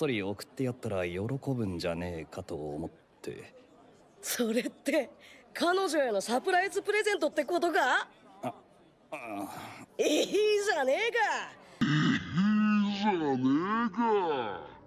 そり送ってやったら喜ぶんじゃねえかと思ってそれって彼女へのサプライズプレゼントってことかああいいじゃねえかいいじゃねえか